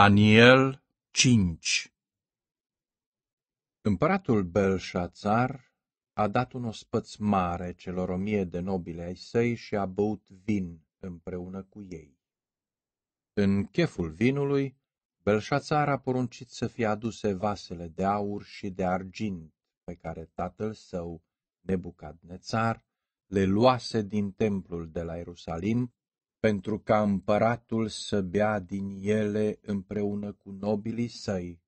Daniel 5 Împăratul Belșațar a dat un ospăț mare celor o mie de nobile ai săi și a băut vin împreună cu ei. În cheful vinului, Belșațar a poruncit să fie aduse vasele de aur și de argint pe care tatăl său, Nebucadnețar, le luase din templul de la Ierusalim pentru ca împăratul să bea din ele împreună cu nobilii săi,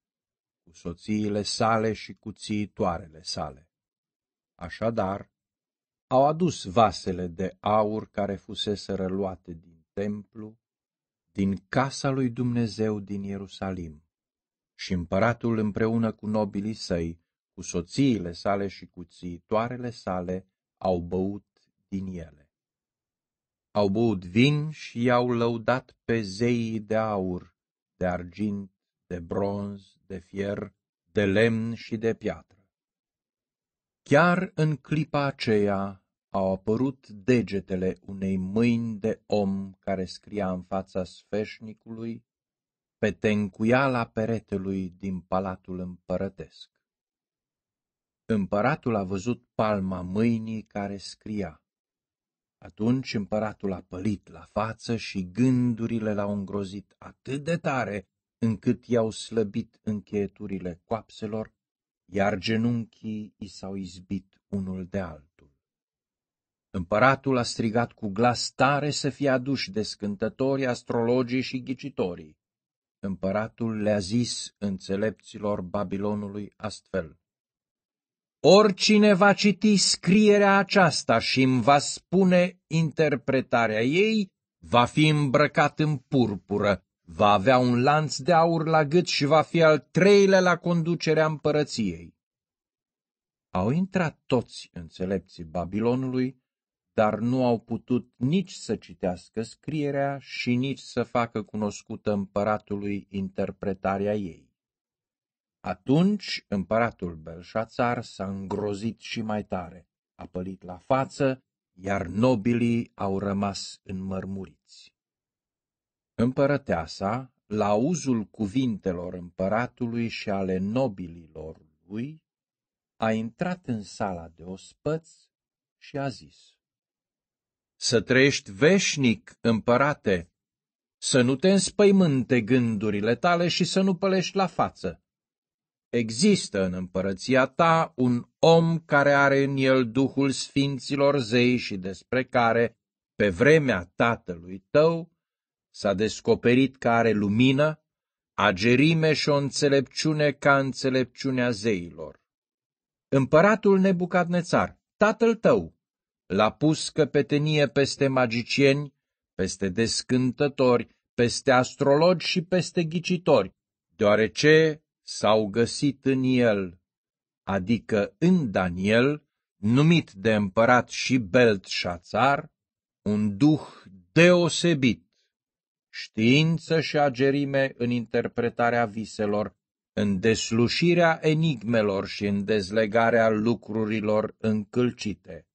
cu soțiile sale și cu țiitoarele sale. Așadar, au adus vasele de aur care fusese răluate din templu, din casa lui Dumnezeu din Ierusalim. Și împăratul împreună cu nobilii săi, cu soțiile sale și cu țiitoarele sale, au băut din ele. Au băut vin și i-au lăudat pe zeii de aur, de argint, de bronz, de fier, de lemn și de piatră. Chiar în clipa aceea au apărut degetele unei mâini de om care scria în fața sfeșnicului pe tencuiala peretelui din palatul împărătesc. Împăratul a văzut palma mâinii care scria atunci împăratul a pălit la față și gândurile l-au îngrozit atât de tare încât i-au slăbit încheieturile coapselor, iar genunchii i s-au izbit unul de altul. Împăratul a strigat cu glas tare să fie aduși descântătorii, astrologii și ghicitorii. Împăratul le-a zis înțelepților Babilonului astfel, Oricine va citi scrierea aceasta și îmi va spune interpretarea ei, va fi îmbrăcat în purpură, va avea un lanț de aur la gât și va fi al treilea la conducerea împărăției. Au intrat toți înțelepții Babilonului, dar nu au putut nici să citească scrierea și nici să facă cunoscută împăratului interpretarea ei. Atunci împăratul Belșațar s-a îngrozit și mai tare, a pălit la față, iar nobilii au rămas înmărmuriți. Împărăteasa, la uzul cuvintelor împăratului și ale nobililor lui, a intrat în sala de ospăți și a zis, Să trăiești veșnic, împărate, să nu te înspăimânte gândurile tale și să nu pălești la față Există în împărăția ta un om care are în el Duhul Sfinților Zei și despre care, pe vremea tatălui tău, s-a descoperit că are lumină, agerime și o înțelepciune ca înțelepciunea zeilor. Împăratul Nebucadnețar, tatăl tău, l-a pus căpetenie peste magicieni, peste descântători, peste astrologi și peste ghicitori, deoarece s-au găsit în el, adică în Daniel, numit de împărat și Beltșațar, un duh deosebit, știință și agerime în interpretarea viselor, în deslușirea enigmelor și în dezlegarea lucrurilor încălcite.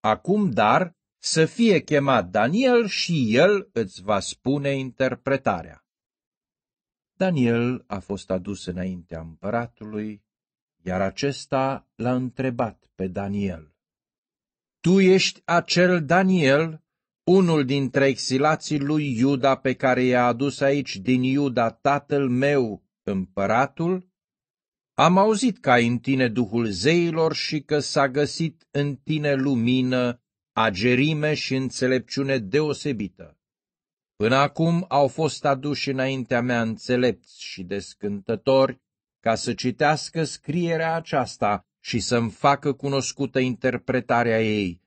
Acum, dar, să fie chemat Daniel și el îți va spune interpretarea. Daniel a fost adus înaintea împăratului, iar acesta l-a întrebat pe Daniel. Tu ești acel Daniel, unul dintre exilații lui Iuda pe care i-a adus aici din Iuda tatăl meu, împăratul? Am auzit că ai în tine duhul zeilor și că s-a găsit în tine lumină, agerime și înțelepciune deosebită. Până acum au fost aduși înaintea mea înțelepți și descântători ca să citească scrierea aceasta și să-mi facă cunoscută interpretarea ei,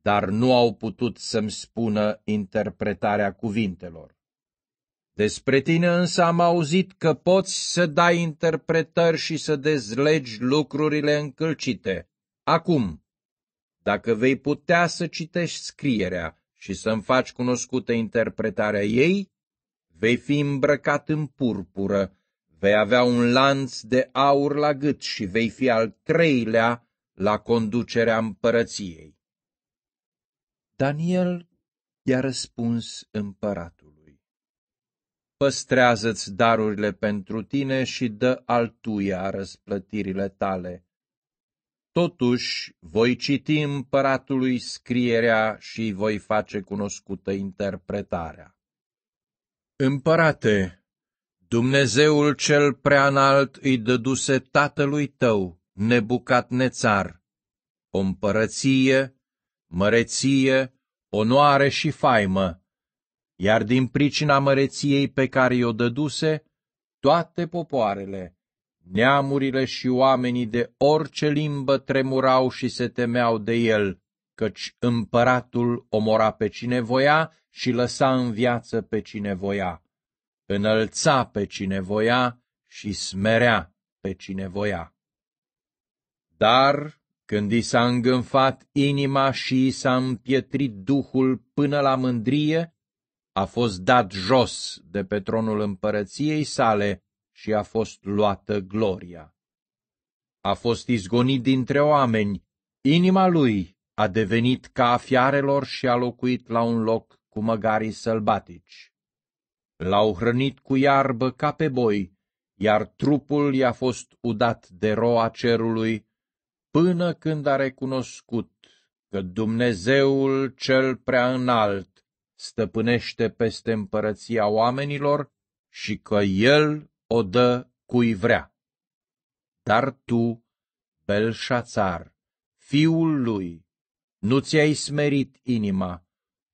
dar nu au putut să-mi spună interpretarea cuvintelor. Despre tine însă am auzit că poți să dai interpretări și să dezlegi lucrurile încălcite. Acum, dacă vei putea să citești scrierea, și să-mi faci cunoscută interpretarea ei, vei fi îmbrăcat în purpură, vei avea un lanț de aur la gât și vei fi al treilea la conducerea împărăției. Daniel i-a răspuns împăratului. Păstrează-ți darurile pentru tine și dă altuia răsplătirile tale, Totuși, voi citi împăratului scrierea și voi face cunoscută interpretarea. Împărate, Dumnezeul cel preanalt îi dăduse tatălui tău, nebucat nețar, o împărăție, măreție, onoare și faimă, iar din pricina măreției pe care i-o dăduse, toate popoarele, Neamurile și oamenii de orice limbă tremurau și se temeau de el, căci împăratul omora pe cine voia și lăsa în viață pe cine voia, înălța pe cine voia și smerea pe cine voia. Dar, când i s-a îngânfat inima și i s-a împietrit duhul până la mândrie, a fost dat jos de pe tronul împărăției sale și a fost luată gloria. A fost izgonit dintre oameni, inima lui a devenit ca a fiarelor și a locuit la un loc cu măgarii sălbatici. L-au hrănit cu iarbă ca pe boi, iar trupul i-a fost udat de roa cerului, până când a recunoscut că Dumnezeul cel prea înalt stăpânește peste împărăția oamenilor și că El o dă cui vrea. Dar tu, Belșațar, fiul lui, nu ți-ai smerit inima,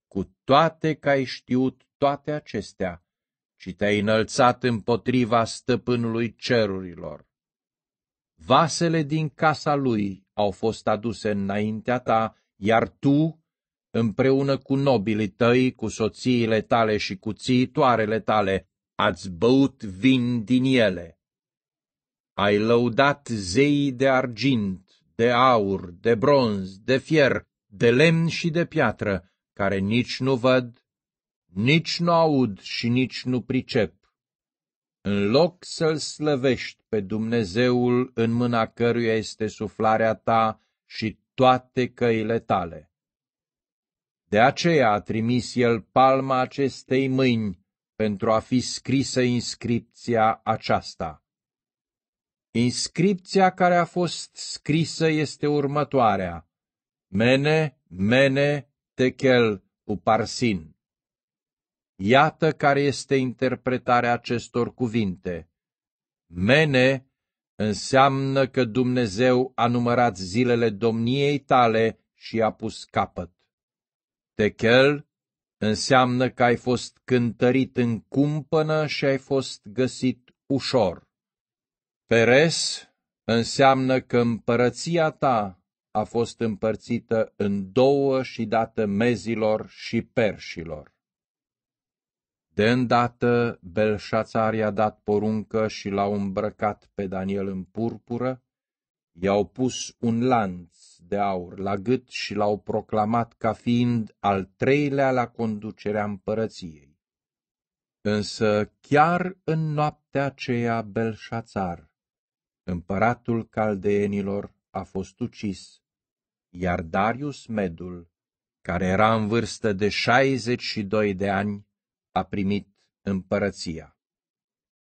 cu toate că ai știut toate acestea, ci te-ai înălțat împotriva stăpânului cerurilor. Vasele din casa lui au fost aduse înaintea ta, iar tu, împreună cu nobilii tăi, cu soțiile tale și cu țiitoarele tale, ați băut vin din ele. Ai lăudat zeii de argint, de aur, de bronz, de fier, de lemn și de piatră, care nici nu văd, nici nu aud și nici nu pricep. În loc să-L slăvești pe Dumnezeul în mâna căruia este suflarea ta și toate căile tale. De aceea a trimis el palma acestei mâini pentru a fi scrisă inscripția aceasta. Inscripția care a fost scrisă este următoarea. Mene, mene, tekel, uparsin. Iată care este interpretarea acestor cuvinte. Mene înseamnă că Dumnezeu a numărat zilele domniei tale și a pus capăt. Techel Înseamnă că ai fost cântărit în cumpănă și ai fost găsit ușor. Peres înseamnă că împărăția ta a fost împărțită în două și dată mezilor și perșilor. De îndată Belșațar i-a dat poruncă și l-a îmbrăcat pe Daniel în purpură, i-au pus un lanț de aur la gât și l-au proclamat ca fiind al treilea la conducerea împărăției. Însă chiar în noaptea aceea Belșațar, împăratul caldeenilor, a fost ucis, iar Darius Medul, care era în vârstă de 62 de ani, a primit împărăția.